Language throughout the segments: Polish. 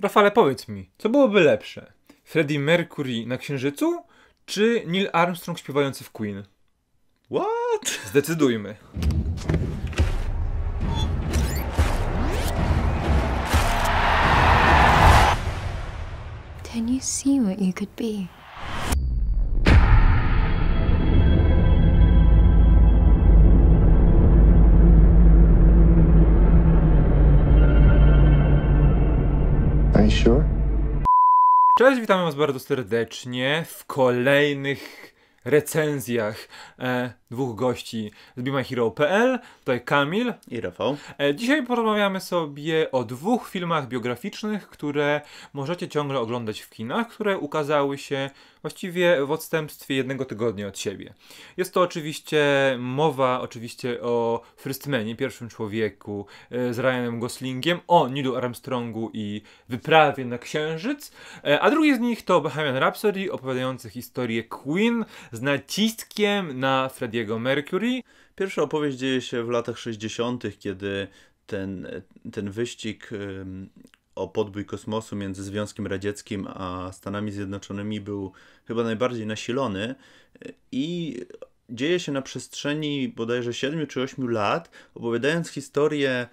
Rafale, powiedz mi, co byłoby lepsze? Freddie Mercury na Księżycu, czy Neil Armstrong śpiewający w Queen? What? Zdecydujmy. Can you see what you could be? Cześć, witamy Was bardzo serdecznie w kolejnych recenzjach. E dwóch gości z BeMyHero.pl, tutaj Kamil i Rafał. E, dzisiaj porozmawiamy sobie o dwóch filmach biograficznych, które możecie ciągle oglądać w kinach, które ukazały się właściwie w odstępstwie jednego tygodnia od siebie. Jest to oczywiście mowa oczywiście o Firstmanie, pierwszym człowieku e, z Ryanem Goslingiem, o Nilu Armstrongu i wyprawie na Księżyc, e, a drugi z nich to Bohemian Rhapsody, opowiadający historię Queen z naciskiem na Freddie Freddie'ego Mercury. Pierwsza opowieść dzieje się w latach 60., kiedy ten, ten wyścig o podbój kosmosu między Związkiem Radzieckim a Stanami Zjednoczonymi był chyba najbardziej nasilony i dzieje się na przestrzeni bodajże 7 czy 8 lat, opowiadając historię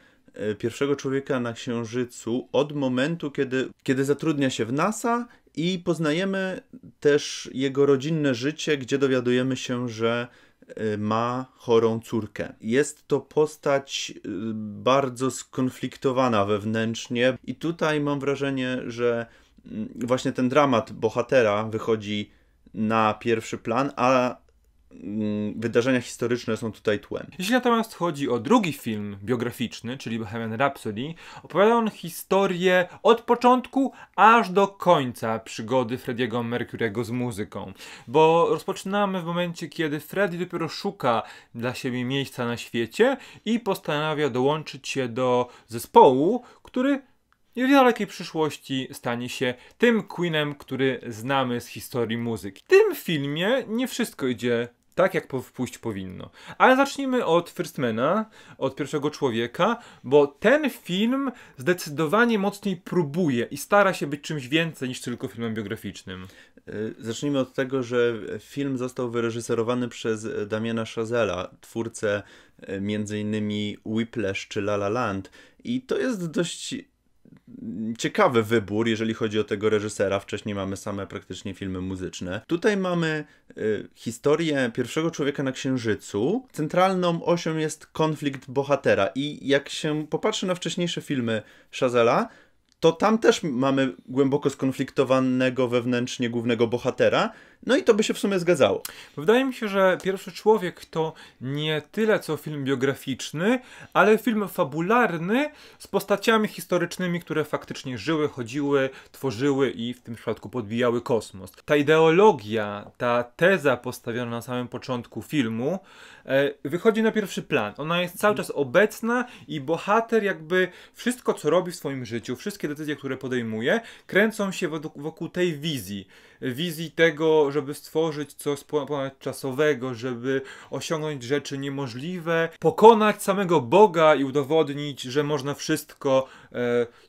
y, pierwszego człowieka na Księżycu od momentu, kiedy, kiedy zatrudnia się w NASA i poznajemy też jego rodzinne życie, gdzie dowiadujemy się, że ma chorą córkę. Jest to postać y, bardzo skonfliktowana wewnętrznie, i tutaj mam wrażenie, że mm, właśnie ten dramat bohatera wychodzi na pierwszy plan, a Mm, wydarzenia historyczne są tutaj tłem. Jeśli natomiast chodzi o drugi film biograficzny, czyli Bohemian Rhapsody, opowiada on historię od początku aż do końca przygody Frediego Mercurego z muzyką. Bo rozpoczynamy w momencie, kiedy Freddy dopiero szuka dla siebie miejsca na świecie i postanawia dołączyć się do zespołu, który i w niedalekiej przyszłości stanie się tym Queenem, który znamy z historii muzyki. W tym filmie nie wszystko idzie tak jak po, pójść powinno. Ale zacznijmy od Firstmana, od pierwszego człowieka, bo ten film zdecydowanie mocniej próbuje i stara się być czymś więcej niż tylko filmem biograficznym. E, zacznijmy od tego, że film został wyreżyserowany przez e, Damiana Chazella, twórcę e, m.in. Whiplash czy La La Land. I to jest dość ciekawy wybór, jeżeli chodzi o tego reżysera. Wcześniej mamy same praktycznie filmy muzyczne. Tutaj mamy y, historię pierwszego człowieka na Księżycu. Centralną osią jest konflikt bohatera i jak się popatrzy na wcześniejsze filmy Chazela, to tam też mamy głęboko skonfliktowanego wewnętrznie głównego bohatera, no i to by się w sumie zgadzało. Wydaje mi się, że Pierwszy Człowiek to nie tyle co film biograficzny, ale film fabularny z postaciami historycznymi, które faktycznie żyły, chodziły, tworzyły i w tym przypadku podbijały kosmos. Ta ideologia, ta teza postawiona na samym początku filmu e, wychodzi na pierwszy plan. Ona jest cały czas obecna i bohater jakby wszystko co robi w swoim życiu, wszystkie decyzje, które podejmuje, kręcą się wokół tej wizji. Wizji tego, żeby stworzyć coś ponadczasowego, żeby osiągnąć rzeczy niemożliwe, pokonać samego Boga i udowodnić, że można wszystko.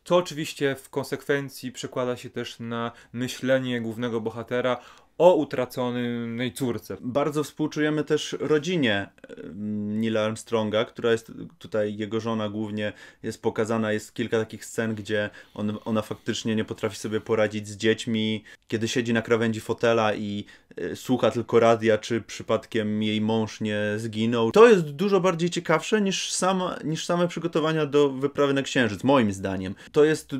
To e, oczywiście w konsekwencji przekłada się też na myślenie głównego bohatera o utraconej córce. Bardzo współczujemy też rodzinie Nila Armstronga, która jest tutaj jego żona głównie jest pokazana, jest kilka takich scen, gdzie on, ona faktycznie nie potrafi sobie poradzić z dziećmi, kiedy siedzi na krawędzi fotela i e, słucha tylko radia, czy przypadkiem jej mąż nie zginął. To jest dużo bardziej ciekawsze niż, sama, niż same przygotowania do wyprawy na Księżyc, moim zdaniem. To jest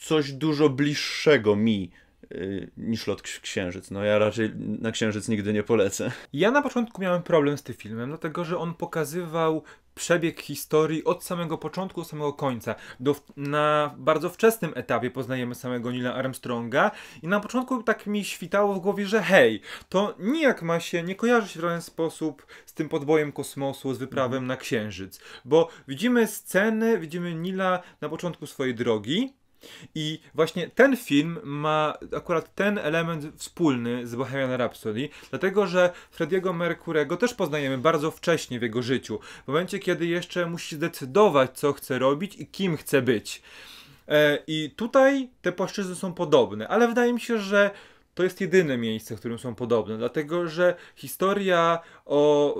coś dużo bliższego mi Y, niż lot księżyc. No ja raczej na księżyc nigdy nie polecę. Ja na początku miałem problem z tym filmem, dlatego że on pokazywał przebieg historii od samego początku do samego końca. Do, na bardzo wczesnym etapie poznajemy samego Nila Armstronga i na początku tak mi świtało w głowie, że hej, to nijak ma się, nie kojarzy się w żaden sposób z tym podbojem kosmosu, z wyprawem mhm. na Księżyc. Bo widzimy sceny, widzimy Nila na początku swojej drogi, i właśnie ten film ma akurat ten element wspólny z Bohemian Rhapsody, dlatego że Frediego Mercurego też poznajemy bardzo wcześnie w jego życiu, w momencie kiedy jeszcze musi zdecydować, co chce robić i kim chce być. E, I tutaj te płaszczyzny są podobne, ale wydaje mi się, że to jest jedyne miejsce, w którym są podobne, dlatego że historia o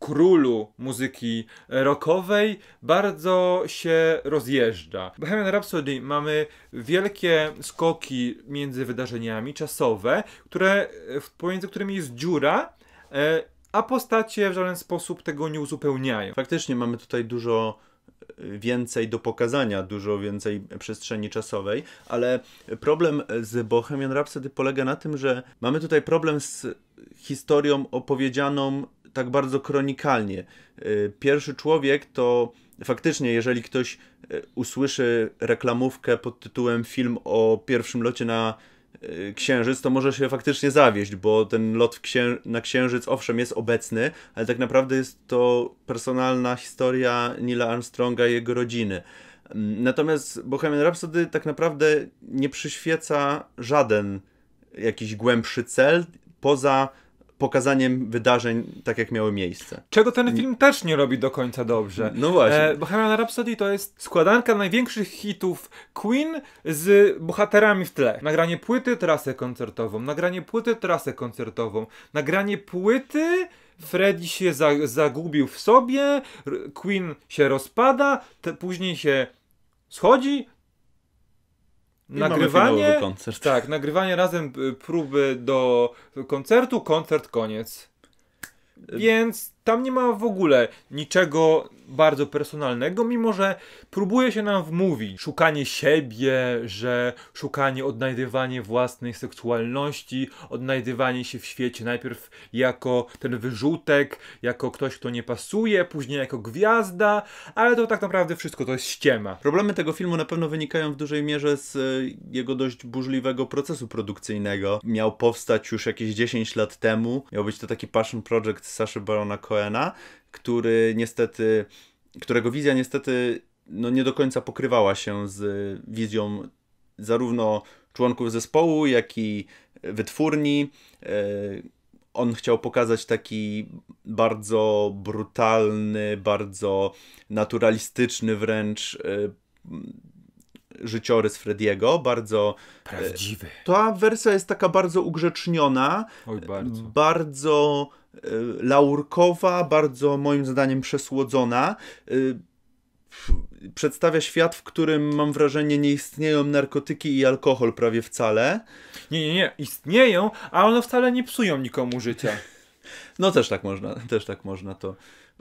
królu muzyki rockowej bardzo się rozjeżdża. W Bohemian Rhapsody mamy wielkie skoki między wydarzeniami czasowe, które, e, pomiędzy którymi jest dziura e, a postacie w żaden sposób tego nie uzupełniają. Faktycznie mamy tutaj dużo e, więcej do pokazania, dużo więcej przestrzeni czasowej, ale problem z Bohemian Rhapsody polega na tym, że mamy tutaj problem z historią opowiedzianą tak bardzo kronikalnie. Y, pierwszy człowiek to faktycznie, jeżeli ktoś y, usłyszy reklamówkę pod tytułem film o pierwszym locie na y, Księżyc, to może się faktycznie zawieść, bo ten lot księ na Księżyc owszem jest obecny, ale tak naprawdę jest to personalna historia Nila Armstronga i jego rodziny. Mm, natomiast Bohemian Rhapsody tak naprawdę nie przyświeca żaden jakiś głębszy cel poza pokazaniem wydarzeń tak, jak miały miejsce. Czego ten mm. film też nie robi do końca dobrze. No właśnie. E, Bohemian Rhapsody to jest składanka największych hitów Queen z bohaterami w tle. Nagranie płyty, trasę koncertową. Nagranie płyty, trasę koncertową. Nagranie płyty... Freddy się za, zagubił w sobie, Queen się rozpada, później się schodzi, nagrywanie. koncert. Tak, nagrywanie razem y, próby do koncertu, koncert, koniec. Y, Więc tam nie ma w ogóle niczego bardzo personalnego, mimo że próbuje się nam wmówić szukanie siebie, że szukanie, odnajdywanie własnej seksualności, odnajdywanie się w świecie najpierw jako ten wyrzutek, jako ktoś, kto nie pasuje, później jako gwiazda, ale to tak naprawdę wszystko to jest ściema. Problemy tego filmu na pewno wynikają w dużej mierze z e, jego dość burzliwego procesu produkcyjnego. Miał powstać już jakieś 10 lat temu, miał być to taki passion project Saszy Barona Cohen Coena, który niestety, którego wizja niestety no, nie do końca pokrywała się z wizją zarówno członków zespołu, jak i wytwórni. E, on chciał pokazać taki bardzo brutalny, bardzo naturalistyczny wręcz e, życiorys Frediego, bardzo... E, Prawdziwy. Ta wersja jest taka bardzo ugrzeczniona, Oj, bardzo, bardzo e, laurkowa, bardzo moim zdaniem przesłodzona. E, przedstawia świat, w którym mam wrażenie nie istnieją narkotyki i alkohol prawie wcale. Nie, nie, nie, istnieją, a one wcale nie psują nikomu życia. No też tak można, też tak można to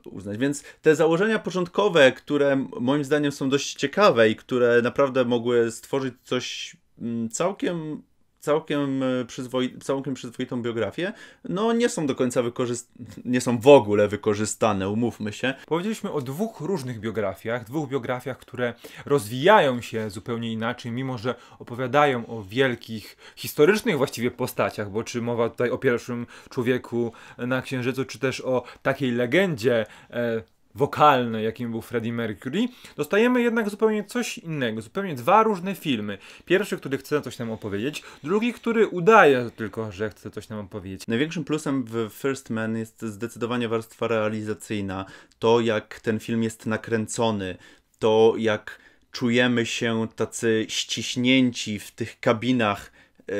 uznać. Więc te założenia początkowe, które moim zdaniem są dość ciekawe i które naprawdę mogły stworzyć coś mm, całkiem całkiem, e, przyzwoi, całkiem przyzwoitą biografię, no nie są do końca wykorzystane, nie są w ogóle wykorzystane, umówmy się. Powiedzieliśmy o dwóch różnych biografiach, dwóch biografiach, które rozwijają się zupełnie inaczej, mimo że opowiadają o wielkich, historycznych właściwie postaciach, bo czy mowa tutaj o pierwszym człowieku na Księżycu, czy też o takiej legendzie, e, wokalny, jakim był Freddie Mercury, dostajemy jednak zupełnie coś innego, zupełnie dwa różne filmy. Pierwszy, który chce coś nam opowiedzieć, drugi, który udaje tylko, że chce coś nam opowiedzieć. Największym plusem w First Man jest zdecydowanie warstwa realizacyjna. To, jak ten film jest nakręcony, to jak czujemy się tacy ściśnięci w tych kabinach yy,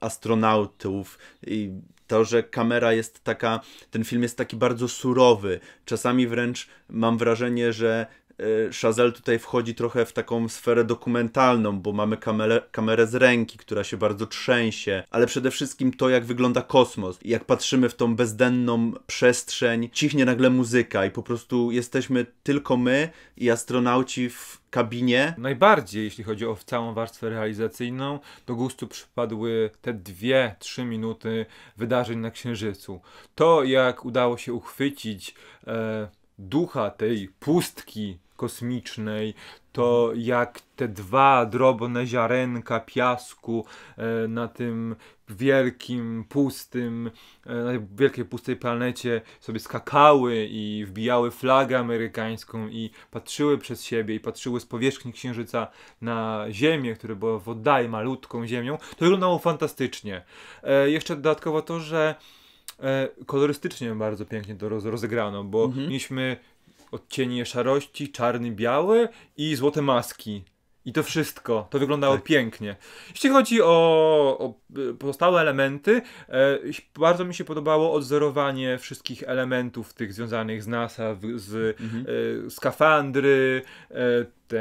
astronautów. Yy to, że kamera jest taka, ten film jest taki bardzo surowy. Czasami wręcz mam wrażenie, że Y, Chazelle tutaj wchodzi trochę w taką sferę dokumentalną, bo mamy kamerę, kamerę z ręki, która się bardzo trzęsie, ale przede wszystkim to, jak wygląda kosmos. Jak patrzymy w tą bezdenną przestrzeń, cichnie nagle muzyka i po prostu jesteśmy tylko my i astronauci w kabinie. Najbardziej, jeśli chodzi o całą warstwę realizacyjną, do gustu przypadły te dwie, trzy minuty wydarzeń na Księżycu. To, jak udało się uchwycić e, ducha tej pustki kosmicznej, to jak te dwa drobne ziarenka piasku e, na tym wielkim, pustym, e, na tej wielkiej, pustej planecie sobie skakały i wbijały flagę amerykańską i patrzyły przez siebie i patrzyły z powierzchni Księżyca na Ziemię, która była w malutką Ziemią, to wyglądało fantastycznie. E, jeszcze dodatkowo to, że kolorystycznie bardzo pięknie to rozegrano, bo mhm. mieliśmy odcienie szarości, czarny, biały i złote maski. I to wszystko. To wyglądało tak. pięknie. Jeśli chodzi o, o pozostałe elementy, e, bardzo mi się podobało odzorowanie wszystkich elementów tych związanych z NASA, w, z e, mhm. e, e, te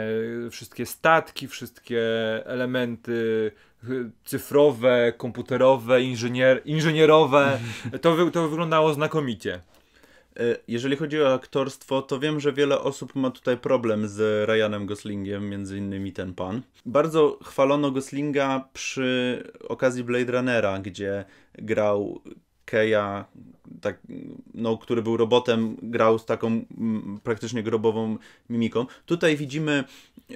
wszystkie statki, wszystkie elementy e, cyfrowe, komputerowe, inżynier, inżynierowe. Mhm. To, wy, to wyglądało znakomicie. E, jeżeli chodzi o aktorstwo, to wiem, że wiele osób ma tutaj problem z Ryanem Goslingiem, między innymi ten pan. Bardzo chwalono Goslinga przy okazji Blade Runnera, gdzie grał Keja, tak, no, który był robotem, grał z taką m, praktycznie grobową mimiką. Tutaj widzimy e,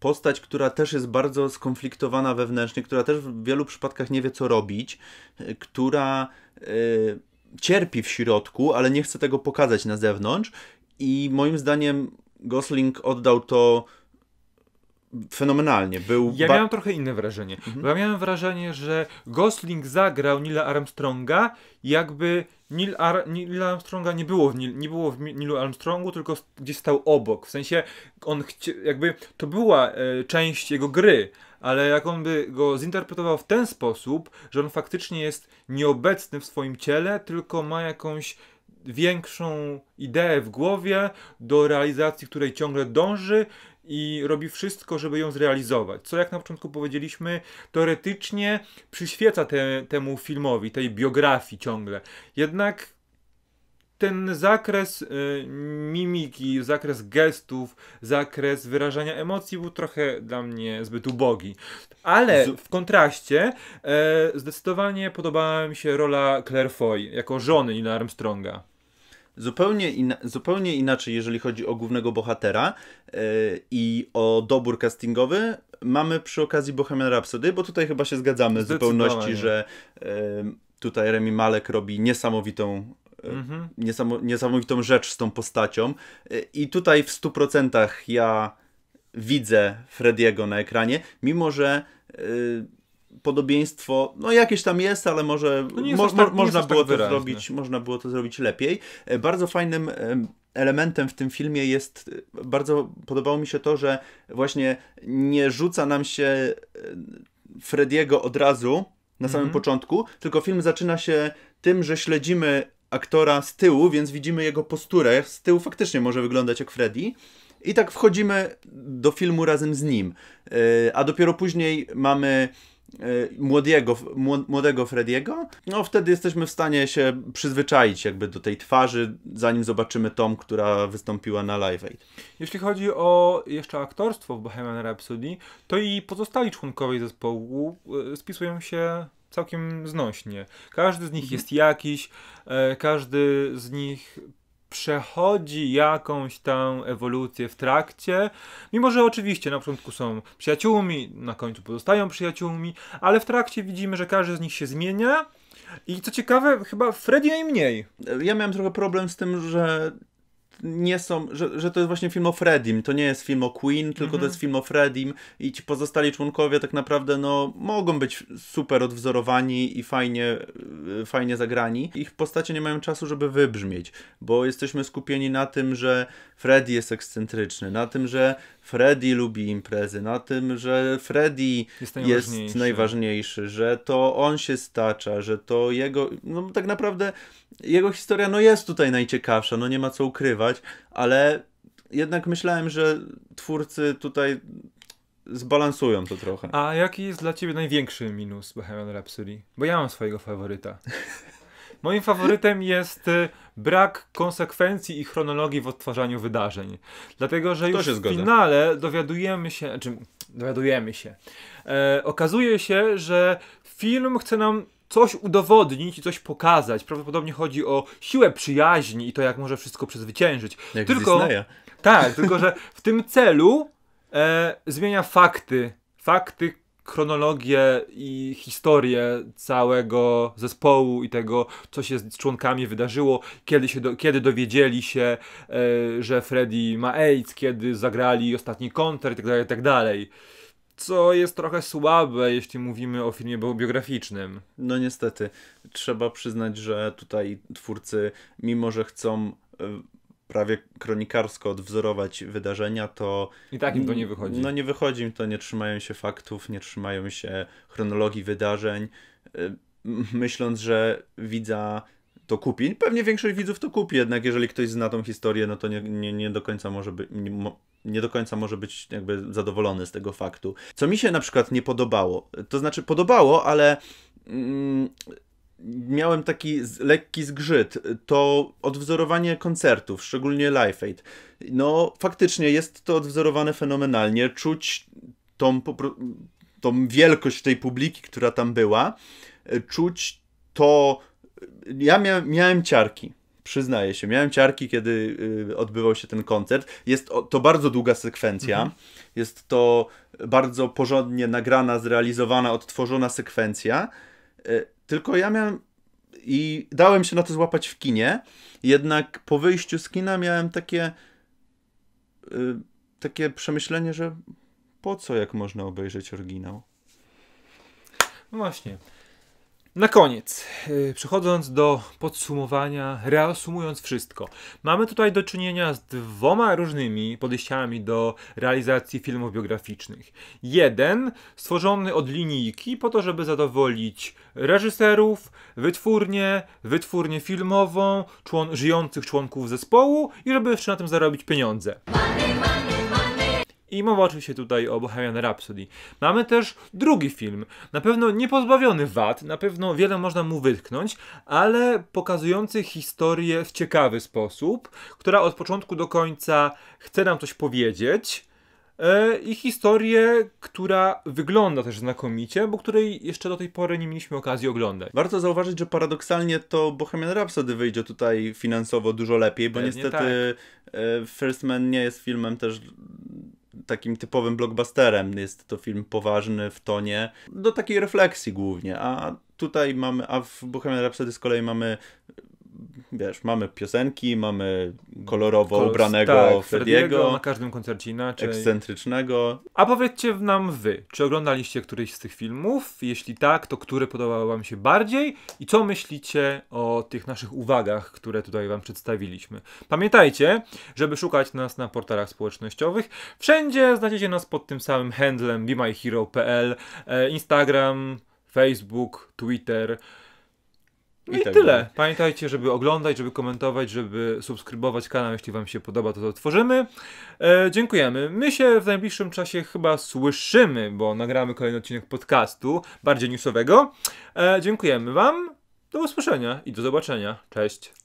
postać, która też jest bardzo skonfliktowana wewnętrznie, która też w wielu przypadkach nie wie, co robić, e, która cierpi w środku, ale nie chce tego pokazać na zewnątrz. I moim zdaniem Gosling oddał to fenomenalnie. Był ja miałem trochę inne wrażenie. Mhm. ja miałem wrażenie, że Gosling zagrał Nila Armstronga, jakby Neil, Ar Neil Armstronga nie było, w Neil, nie było w Neilu Armstrongu, tylko gdzieś stał obok. W sensie on jakby to była e, część jego gry, ale jak on by go zinterpretował w ten sposób, że on faktycznie jest nieobecny w swoim ciele, tylko ma jakąś większą ideę w głowie, do realizacji której ciągle dąży i robi wszystko, żeby ją zrealizować. Co jak na początku powiedzieliśmy, teoretycznie przyświeca te, temu filmowi, tej biografii ciągle. Jednak ten zakres y, mimiki, zakres gestów, zakres wyrażania emocji był trochę dla mnie zbyt ubogi. Ale w kontraście e, zdecydowanie podobała mi się rola Claire Foy jako żony Nina Armstronga. Zupełnie, in, zupełnie inaczej, jeżeli chodzi o głównego bohatera yy, i o dobór castingowy, mamy przy okazji Bohemian Rhapsody, bo tutaj chyba się zgadzamy w zupełności, że yy, tutaj Remy Malek robi niesamowitą mhm. niesamowitą rzecz z tą postacią. E, I tutaj w 100% ja widzę Frediego na ekranie, mimo że e, podobieństwo, no jakieś tam jest, ale może no mo tak, można, tak było tak to zrobić, można było to zrobić lepiej. E, bardzo fajnym elementem w tym filmie jest, bardzo podobało mi się to, że właśnie nie rzuca nam się Frediego od razu na samym mm -hmm. początku, tylko film zaczyna się tym, że śledzimy aktora z tyłu, więc widzimy jego posturę. Z tyłu faktycznie może wyglądać jak Freddy. I tak wchodzimy do filmu razem z nim. E, a dopiero później mamy e, młodego, młodego Frediego, no wtedy jesteśmy w stanie się przyzwyczaić jakby do tej twarzy, zanim zobaczymy tą, która wystąpiła na Live Aid. Jeśli chodzi o jeszcze aktorstwo w Bohemian Rhapsody, to i pozostali członkowie zespołu e, spisują się całkiem znośnie. Każdy z nich mhm. jest jakiś, e, każdy z nich przechodzi jakąś tam ewolucję w trakcie, mimo że oczywiście na początku są przyjaciółmi, na końcu pozostają przyjaciółmi, ale w trakcie widzimy, że każdy z nich się zmienia. I co ciekawe, chyba Freddy najmniej. Ja miałem trochę problem z tym, że nie są, że, że to jest właśnie film o Fredim, to nie jest film o Queen, tylko mm -hmm. to mhm. jest film o Fredim i ci pozostali członkowie tak naprawdę no, mogą być super odwzorowani i fajnie, y, fajnie zagrani. Ich postacie nie mają czasu, żeby wybrzmieć, bo jesteśmy skupieni na tym, że Freddy jest ekscentryczny, na tym, że Freddy lubi imprezy, na tym, że Freddy jest najważniejszy. jest najważniejszy, że to on się stacza, że to jego, no tak naprawdę jego historia no jest tutaj najciekawsza, no nie ma co ukrywać, ale jednak myślałem, że twórcy tutaj zbalansują to trochę. A jaki jest dla ciebie największy minus Bohemian Rhapsody? Bo ja mam swojego faworyta. Moim faworytem jest y, brak konsekwencji i chronologii w odtwarzaniu wydarzeń. Dlatego, że już w finale dowiadujemy się, znaczy dowiadujemy się, e, okazuje się, że film chce nam coś udowodnić i coś pokazać. Prawdopodobnie chodzi o siłę przyjaźni i to, jak może wszystko przezwyciężyć. Jak tylko, Tak, tylko że w tym celu e, zmienia fakty. Fakty, chronologię i historię całego zespołu i tego, co się z członkami wydarzyło, kiedy, się do, kiedy dowiedzieli się, e, że Freddy ma AIDS, kiedy zagrali ostatni koncert itd., tak itd. Tak co jest trochę słabe, jeśli mówimy o filmie biograficznym. No niestety, trzeba przyznać, że tutaj twórcy, mimo że chcą e, prawie kronikarsko odwzorować wydarzenia, to... I tak im to nie wychodzi. No nie wychodzi im to, nie trzymają się faktów, nie trzymają się chronologii wydarzeń, y, myśląc, że widza to kupi. Pewnie większość widzów to kupi, jednak jeżeli ktoś zna tą historię, no to nie, nie, nie do końca może być... Nie, nie do końca może być jakby zadowolony z tego faktu. Co mi się na przykład nie podobało, to znaczy podobało, ale mm, miałem taki lekki zgrzyt, to odwzorowanie koncertów, szczególnie Life Aid. No, faktycznie jest to odwzorowane fenomenalnie, czuć tą, tą wielkość tej publiki, która tam była, czuć to... Ja miał, miałem ciarki, przyznaję się, miałem ciarki, kiedy y, odbywał się ten koncert. Jest o, to bardzo długa sekwencja. Mhm. Jest to bardzo porządnie nagrana, zrealizowana, odtworzona sekwencja. Y, tylko ja miałem i dałem się na to złapać w kinie, jednak po wyjściu z kina miałem takie yy, takie przemyślenie, że po co jak można obejrzeć oryginał? No właśnie. Na koniec, y, przechodząc do podsumowania, reasumując wszystko, mamy tutaj do czynienia z dwoma różnymi podejściami do realizacji filmów biograficznych. Jeden stworzony od linijki po to, żeby zadowolić reżyserów, wytwórnie, wytwórnię filmową, człon żyjących członków zespołu i żeby jeszcze na tym zarobić pieniądze. Money, money. I mowa oczywiście tutaj o Bohemian Rhapsody. Mamy też drugi film, na pewno niepozbawiony wad, na pewno wiele można mu wytknąć, ale pokazujący historię w ciekawy sposób, która od początku do końca chce nam coś powiedzieć e, i historię, która wygląda też znakomicie, bo której jeszcze do tej pory nie mieliśmy okazji oglądać. Warto zauważyć, że paradoksalnie to Bohemian Rhapsody wyjdzie tutaj finansowo dużo lepiej, bo Pewnie niestety tak. E, First Man nie jest filmem też takim typowym blockbusterem. Jest to film poważny w tonie, do takiej refleksji głównie, a tutaj mamy, a w Bohemian Rhapsody z kolei mamy wiesz, mamy piosenki, mamy kolorowo ubranego tak, Frediego. Na każdym koncercie inaczej. Ekscentrycznego. A powiedzcie nam wy, czy oglądaliście któryś z tych filmów? Jeśli tak, to który podobał wam się bardziej? I co myślicie o tych naszych uwagach, które tutaj wam przedstawiliśmy? Pamiętajcie, żeby szukać nas na portalach społecznościowych. Wszędzie znajdziecie nas pod tym samym handlem bemyhero.pl, e, Instagram, Facebook, Twitter, no i, i tak tyle. Dalej. Pamiętajcie, żeby oglądać, żeby komentować, żeby subskrybować kanał. Jeśli Wam się podoba, to to tworzymy. E, dziękujemy. My się w najbliższym czasie chyba słyszymy, bo nagramy kolejny odcinek podcastu, bardziej newsowego. E, dziękujemy Wam. Do usłyszenia i do zobaczenia. Cześć.